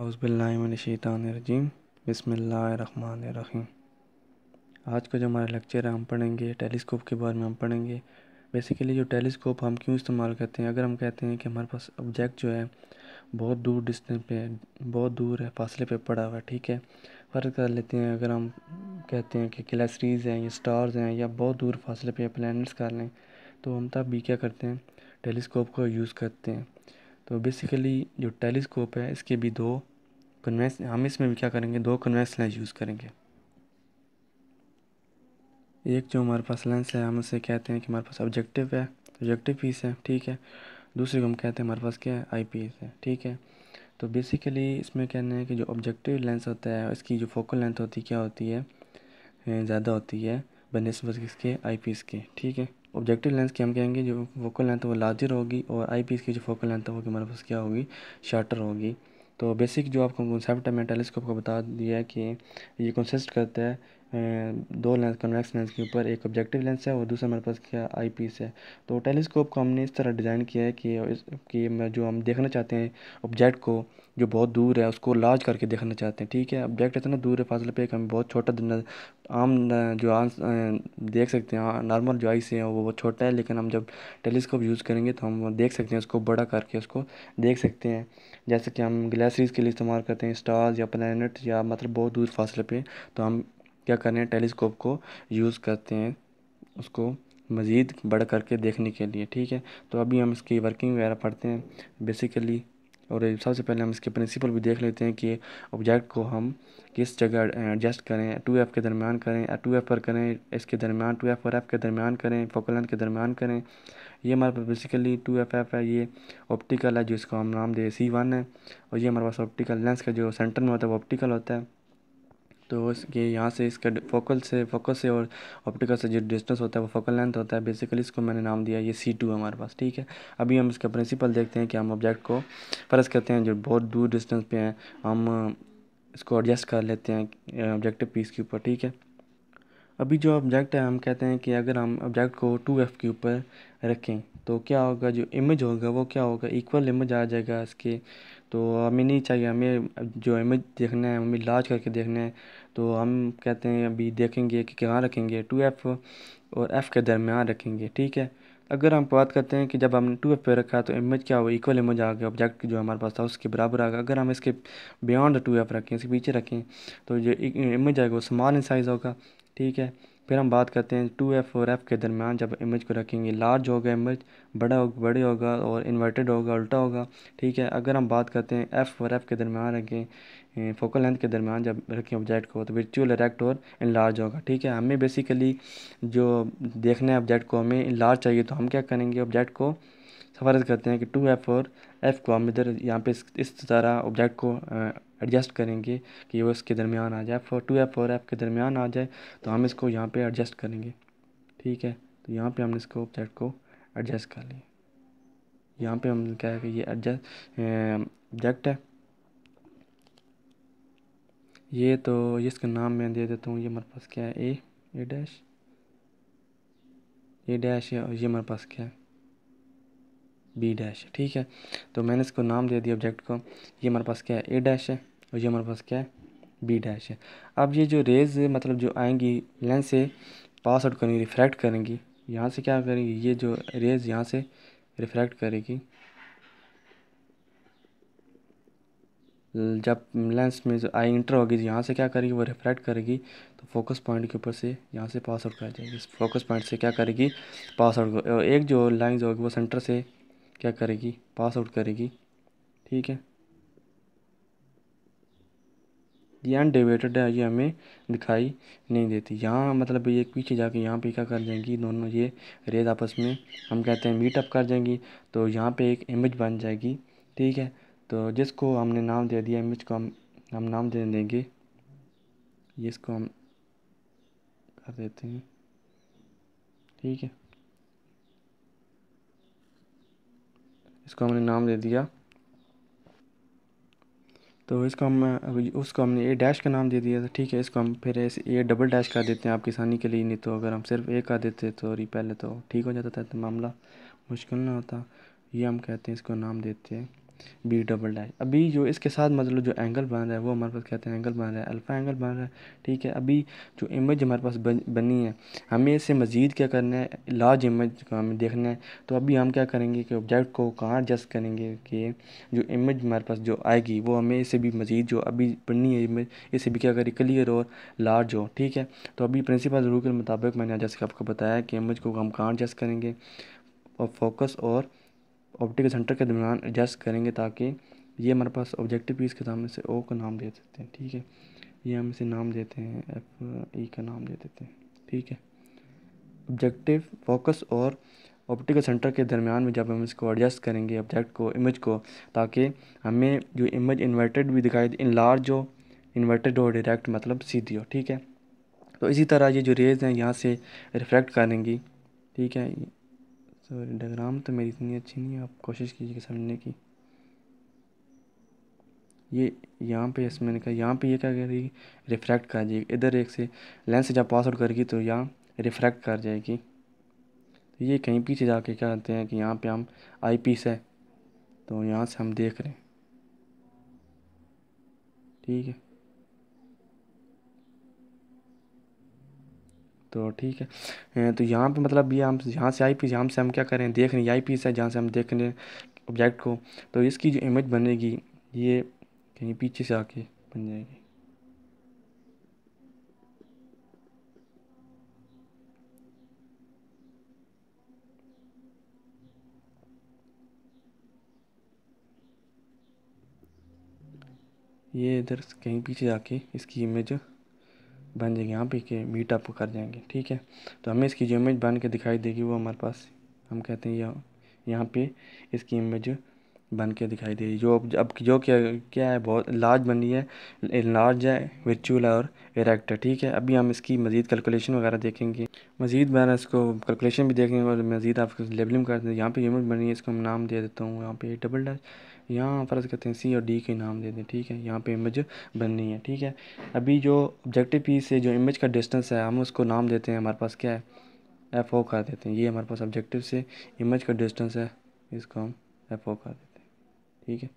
हाउसबिल्लाशीतानजीम बसमीम आज का जो हमारा लेक्चर है हम पढ़ेंगे टेलीस्कोप के बारे में हम पढ़ेंगे बेसिकली जो टेलीस्कोप हम क्यों इस्तेमाल करते हैं अगर हम कहते हैं कि हमारे पास ऑब्जेक्ट जो है बहुत दूर डिस्टेंस पे बहुत दूर है फासले पे पड़ा हुआ है ठीक है फ़र्क कर लेते हैं अगर हम कहते हैं कि क्लैसरीज़ हैं या स्टार्स हैं या बहुत दूर फासले पे प्लानट्स कर लें तो हम तब भी क्या करते हैं टेलीस्कोप को यूज़ करते हैं तो बेसिकली जो टेलीस्कोप है इसके भी दो कन्वेंस हम इसमें भी क्या करेंगे दो कन्वेंस लेंस यूज़ करेंगे एक जो हमारे पास लेंस है हम उसे कहते हैं कि हमारे पास ऑब्जेक्टिव है ऑब्जेक्टिव पीस है ठीक है दूसरे को हम कहते हैं हमारे पास क्या है आई है ठीक है तो बेसिकली इसमें कहना है कि जो ऑब्जेक्टिव लेंस होता है इसकी जो फोकल लेंथ होती है क्या होती है ज़्यादा होती है बनस्बत इसके आई पीस के ठीक है ऑब्जेक्टिव लेंस की हम कहेंगे जो फोकल लेंथ वो लार्जर होगी और आई पीस की जो फोकल लेंथ होगी हमारे मतलब पास क्या होगी शार्टर होगी तो बेसिक जो आपको कॉन्सेप्ट है मैं टेलीस्कोप को बता दिया है कि ये कंसिस्ट करता है दो लेंस कन्वेक्स लेंस के ऊपर एक ऑब्जेक्टिव लेंस है और दूसरा हमारे पास क्या आई पीस है तो टेलीस्कोप को हमने इस तरह डिज़ाइन किया है कि कि जो हम देखना चाहते हैं ऑब्जेक्ट को जो बहुत दूर है उसको लार्ज करके देखना चाहते हैं ठीक है ऑब्जेक्ट इतना दूर है फासले पे हमें बहुत छोटा आम जो आंस देख सकते हैं नॉर्मल हाँ, जो आई से है वो बहुत छोटा है लेकिन हम जब टेलीस्कोप यूज़ करेंगे तो हम देख सकते हैं उसको बड़ा करके उसको देख सकते हैं जैसे कि हम ग्लेसरीज के लिए इस्तेमाल करते हैं स्टार्स या प्लानट या मतलब बहुत दूर फासले पे तो हम क्या कर रहे हैं टेलीस्कोप को यूज़ करते हैं उसको मज़ीद बढ़ करके देखने के लिए ठीक है तो अभी हम इसकी वर्किंग वगैरह पढ़ते हैं बेसिकली और सबसे पहले हम इसके प्रिंसिपल भी देख लेते हैं कि ऑब्जेक्ट को हम किस जगह एडजस्ट करें टू एफ़ के दरमियान करें टू एफ़ पर करें इसके दरमियान टू एफ़ और एफ़ के दरमियान करें फोकल के दरमियान करें ये हमारे पास बेसिकली टू एफ़ एफ़ है ये ऑप्टिकल है जिसको हम नाम दें सी वन है और ये हमारे पास ऑप्टिकल लेंस का जो सेंटर में होता है वो ऑप्टिकल होता है तो ये यहाँ से इसका फोकल से फोकस से और ऑप्टिकल से जो डिस्टेंस होता है वो फोकल लेंथ होता है बेसिकली इसको मैंने नाम दिया ये सी टू हमारे पास ठीक है अभी हम इसका प्रिंसिपल देखते हैं कि हम ऑब्जेक्ट को फर्ज करते हैं जो बहुत दूर डिस्टेंस पे हैं हम इसको एडजस्ट कर लेते हैं ऑब्जेक्टिव पीस के ऊपर ठीक है अभी जो ऑब्जेक्ट है हम कहते हैं कि अगर हम ऑब्जेक्ट को टू एफ के ऊपर रखें तो क्या होगा जो इमेज होगा वो क्या होगा इक्वल इमेज आ जाएगा इसके तो हमें नहीं चाहिए हमें जो इमेज देखना है हमें लार्ज करके देखना है तो हम कहते हैं अभी देखेंगे कि कहाँ रखेंगे टू एफ़ और एफ़ के दरमियान रखेंगे ठीक है अगर हम बात करते हैं कि जब हमने टू एफ पे रखा तो इमेज क्या हुआ इक्वल इमेज आ गया ऑब्जेक्ट जो हमारे पास था उसके बराबर आ गया अगर हम इसके बियॉन्ड टू एफ रखें इसके पीछे रखें तो जो इमेज आएगा वो समान साइज़ होगा ठीक है फिर हम बात करते हैं टू एफ़ और एफ़ के दरमियान जब इमेज को रखेंगे लार्ज होगा इमेज बड़ा होगा बड़े होगा और इन्वर्टेड होगा उल्टा होगा ठीक है अगर हम बात करते हैं एफ़ और एफ़ के दरमियान रखें फोकल लेंथ के दरमियान जब रखें ऑब्जेक्ट को तो वर्चुअल इरेक्ट और इन लार्ज होगा ठीक है हमें बेसिकली जो देखना है ऑब्जेक्ट को हमें लार्ज चाहिए तो हम क्या करेंगे ऑब्जेक्ट को सफारत करते हैं कि टू एफ़ और एफ़ को हम इधर यहाँ पे इस तरह ऑब्जेक्ट को एडजस्ट करेंगे कि वो इसके दरमियान आ जाए four two F four F के दरमियान आ जाए तो हम इसको यहाँ पे एडजस्ट करेंगे ठीक है तो यहाँ पे हमने इसको ऑब्जेक्ट को एडजस्ट कर लिया यहाँ पे हम क्या है कि ये एडजस्ट ऑब्जेक्ट है ये तो ये इसका नाम मैं दे देता हूँ ये हमारे पास क्या है ए ए डैश ए डैश ये हमारे पास क्या है बी डैश ठीक है तो मैंने इसको नाम दे दिया ऑब्जेक्ट को ये हमारे पास क्या है ए डैश है और ये हमारे पास क्या है बी डैश है अब ये जो रेज़ मतलब जो आएंगी लेंस से पास आउट करेंगी रिफ्रैक्ट करेंगी यहाँ से क्या करेंगी ये जो रेज़ यहाँ से रिफ्रैक्ट करेगी जब लेंस में जो आई इंटर होगी तो यहाँ से क्या करेगी वो रिफ्रैक्ट करेगी तो फोकस पॉइंट के ऊपर से यहाँ से पास आउट कर जाएगी फोकस पॉइंट से क्या करेगी पास आउट एक जो लाइन होगी वो सेंटर से क्या करेगी पास आउट करेगी ठीक है ये डिवेटेड है ये हमें दिखाई नहीं देती यहाँ मतलब ये पीछे जाके यहाँ पे क्या कर जाएंगी दोनों ये रेज आपस में हम कहते हैं मीटअप कर जाएंगी तो यहाँ पे एक इमेज बन जाएगी ठीक है तो जिसको हमने नाम दे दिया इमेज को हम हम नाम दे देंगे इसको हम कर देते हैं ठीक है इसको हमने नाम दे दिया तो इसको हम अभी उसको हमने ए डैश का नाम दे दिया था ठीक है इसको हम फिर इस ए डबल डैश कर देते हैं आपकी आसानी के लिए नहीं तो अगर हम सिर्फ ए का देते तो पहले तो ठीक हो जाता था तो मामला मुश्किल ना होता ये हम कहते हैं इसको नाम देते हैं बी डबल डैश अभी जो इसके साथ मतलब जो एंगल बन रहा है वो हमारे पास कहते हैं एंगल बन रहा है अल्फ़ा एंगल बन रहा है ठीक है अभी जो इमेज हमारे पास बन, बनी है हमें इससे मज़ीद क्या करना है लार्ज इमेज को हमें देखना है तो अभी हम क्या करेंगे कि ऑब्जेक्ट को कहाँ एडजस्ट करेंगे कि जो इमेज हमारे पास जो आएगी वो हमें इससे भी मज़ीद जो अभी बनी है इमेज इससे भी क्या करें क्लियर और लार्ज हो ठीक है तो अभी प्रिंसिपल रूल के मुताबिक मैंने जैसे आपको बताया कि इमेज को हम कहाँ एडजस्ट करेंगे और फोकस और ऑप्टिकल सेंटर के दरमियान एडजस्ट करेंगे ताकि ये हमारे पास ऑब्जेक्टिव पीस के सामने से ओ का नाम दे सकते हैं ठीक है ये हम इसे नाम देते हैं एफ ई e का नाम दे देते हैं ठीक है ऑब्जेक्टिव फोकस और ऑप्टिकल सेंटर के दरमियान में जब हम इसको एडजस्ट करेंगे ऑब्जेक्ट को इमेज को ताकि हमें जो इमेज इन्वर्टेड भी दिखाई दे इन लार्ज हो इन्वर्टेड हो डायरेक्ट मतलब सीधी हो ठीक है तो इसी तरह ये जो रेज़ हैं यहाँ से रिफ्लेक्ट करेंगी ठीक है तो डायग्राम तो मेरी इतनी अच्छी नहीं है आप कोशिश कीजिएगा समझने की ये यहाँ पे इसमें मैंने कहा यहाँ पे ये क्या कह रही रिफ्रैक्ट कर जाएगी इधर एक से लेंस से जब पास आउट करेगी तो यहाँ रिफ्रैक्ट कर जाएगी तो ये कहीं पीछे जाके क्या कहते हैं कि यहाँ पे हम आई पीस है तो यहाँ से हम देख रहे हैं ठीक है तो ठीक है तो यहाँ पे मतलब ये हम यहाँ से आई पी यहाँ से हम क्या करें देख रहे हैं आई पीस है जहाँ से हम देख रहे हैं ऑब्जेक्ट को तो इसकी जो इमेज बनेगी ये कहीं पीछे से आके बन जाएगी ये इधर कहीं पीछे जाके इसकी इमेज बन जाएगी यहाँ पे के बीट कर जाएंगे ठीक है तो हमें इसकी जो इमेज बन के दिखाई देगी वो हमारे पास हम कहते हैं यह यहाँ पे इसकी इमेज बन के दिखाई देगी जो अब जो क्या क्या है बहुत लार्ज बनी है लार्ज है वर्चुअल है और इरेक्ट है ठीक है अभी हम इसकी मज़ीद कैलकुलेशन वगैरह देखेंगे मज़ीद मैंने इसको कैलकुलेशन भी देखेंगे और मज़ीद आप लेबलिंग कर दें यहाँ पे यूनिट बनी है इसको हम नाम दे देता हूँ यहाँ पे डबल डैश यहाँ फ़र्ज़ करते हैं सी और डी के नाम दे दें ठीक है यहाँ पे इमेज बननी है ठीक है अभी जो ऑब्जेक्टिव पी से जो इमेज का डिस्टेंस है हम उसको नाम देते हैं हमारे पास क्या है एफ ओ कर देते हैं ये हमारे पास ऑब्जेक्टिव से इमेज का डिस्टेंस है इसको हम एफ ओ कर देते हैं ठीक है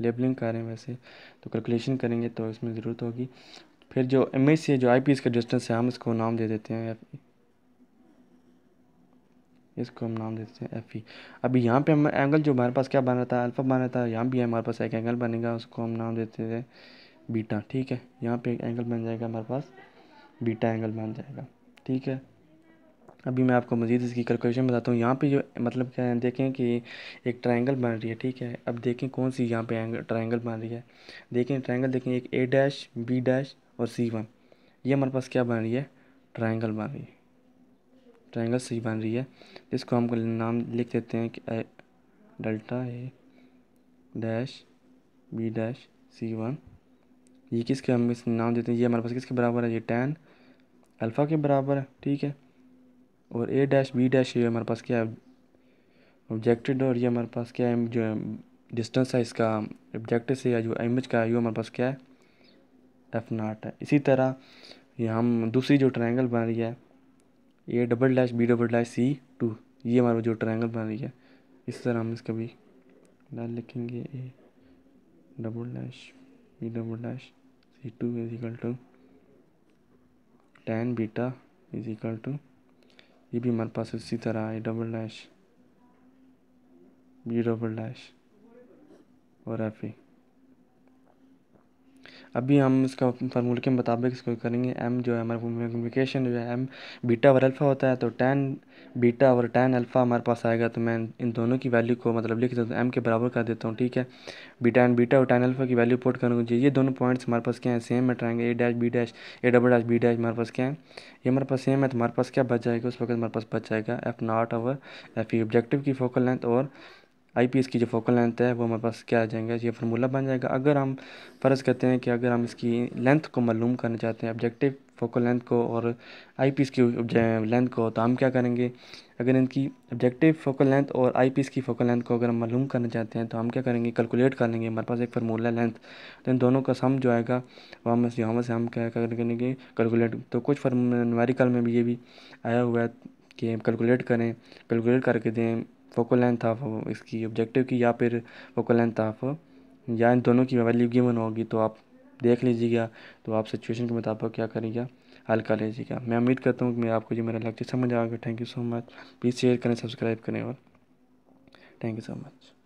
लेबलिंग कर रहे हैं वैसे तो कैलकुलेशन करेंगे तो इसमें ज़रूरत होगी फिर जो इमेज से जो आई पी इसका डिस्टेंस है हम इसको नाम दे देते हैं इसको हम नाम देते हैं एफ ई अभी यहाँ पे हम एंगल जो हमारे पास क्या बना था अल्फ़ा बना था यहाँ भी हमारे पास एक एंगल बनेगा उसको हम नाम देते थे बीटा ठीक है यहाँ पे एक एंगल बन जाएगा हमारे पास बीटा एंगल बन जाएगा ठीक है अभी मैं आपको मज़ीद इसकी कैलकुलेशन बताता हूँ यहाँ पे जो मतलब क्या है देखें कि एक ट्राइंगल बन रही है ठीक है अब देखें कौन सी यहाँ पे एंगल ट्राइंगल बन रही है देखें ट्राइंगल देखें एक ए डैश बी डैश और सी वन ये हमारे पास क्या बन रही है ट्राइंगल बन रही है ट्रायंगल सी बन रही है इसको हम नाम लिख देते हैं कि delta A dash B dash C one ये किसके हम इस नाम देते हैं ये हमारे पास किसके बराबर है ये टेन अल्फ़ा के बराबर है ठीक है और ए डैश बी डैश ये हमारे पास क्या है ऑब्जेक्टेड और ये हमारे पास क्या है जो डिस्टेंस है इसका ऑब्जेक्टिव से या जो इमेज का है ये हमारे पास क्या है एफ नाट है इसी तरह ये हम दूसरी जो ट्रायंगल बन रही है A double dash B double dash C two ये हमारा जो ट्रायंगल बना रही है इस तरह हम इसका भी डाल लिखेंगे A double dash B double dash C two is equal to tan beta is equal to ये भी हमारे पास इसी तरह A double dash B double dash और एफ ए अभी हम इसका फार्मूले के मुताबिक इसको करेंगे एम जो है हमारा कम्युनिकेशन जो है एम बीटा और अल्फ़ा होता है तो टेन बीटा और टेन अल्फ़ा हमारे पास आएगा तो मैं इन दोनों की वैल्यू को मतलब लिख देता हूँ एम के बराबर कर देता हूँ ठीक है बीटा एंड बीटा और टेन अल्फ़ा की वैल्यू पोर्ट करूँगा जी ये दोनों पॉइंट्स हमारे पास क्या है सेम है triangle A dash B dash A double dash B dash हमारे पास क्या है ये हमारे पास सेम है तो हमारे पास क्या बच जाएगा उस वक्त हमारे पास बच जाएगा एफ नॉट e, और एफ ई ऑब्जेक्टिव की फोकल लेंथ और आई पी एस की जो फोकल लेंथ है वो हमारे पास क्या आ जाएगा ये फार्मूला बन जाएगा अगर हम फ़र्ज़ कहते हैं कि अगर हम इसकी लेंथ को मालूम करना चाहते हैं ऑब्जेक्टिव फोकल लेंथ को और आई की लेंथ को तो हम क्या करेंगे अगर इनकी ऑब्जेक्टिव फोकल लेंथ और आई की फोकल लेंथ को अगर हम मालूम करना चाहते हैं तो हम क्या करेंगे कैलकुलेट कर लेंगे हमारे पास एक फार्मूला लेंथ तो इन दोनों का सम जो आएगा वो हम यहाँ से हम क्या करेंगे कैलकुलेट तो कुछ फॉर्म न्यूमेरिकल में भी ये भी आया हुआ है कि कैलकुलेट करें कैलकुलेट करके दें फोकल लेंथ ऑफ इसकी ऑब्जेक्टिव की या फिर फोकल लेंथ ऑफ या इन दोनों की वैल्यू गिवन होगी तो आप देख लीजिएगा तो आप सिचुएशन के मुताबिक क्या करेंगे हल कर लीजिएगा मैं उम्मीद करता हूँ कि मैं आपको जो मेरा लेक्चर समझ आ गया thank you so much please share करें सब्सक्राइब करें और थैंक यू सो मच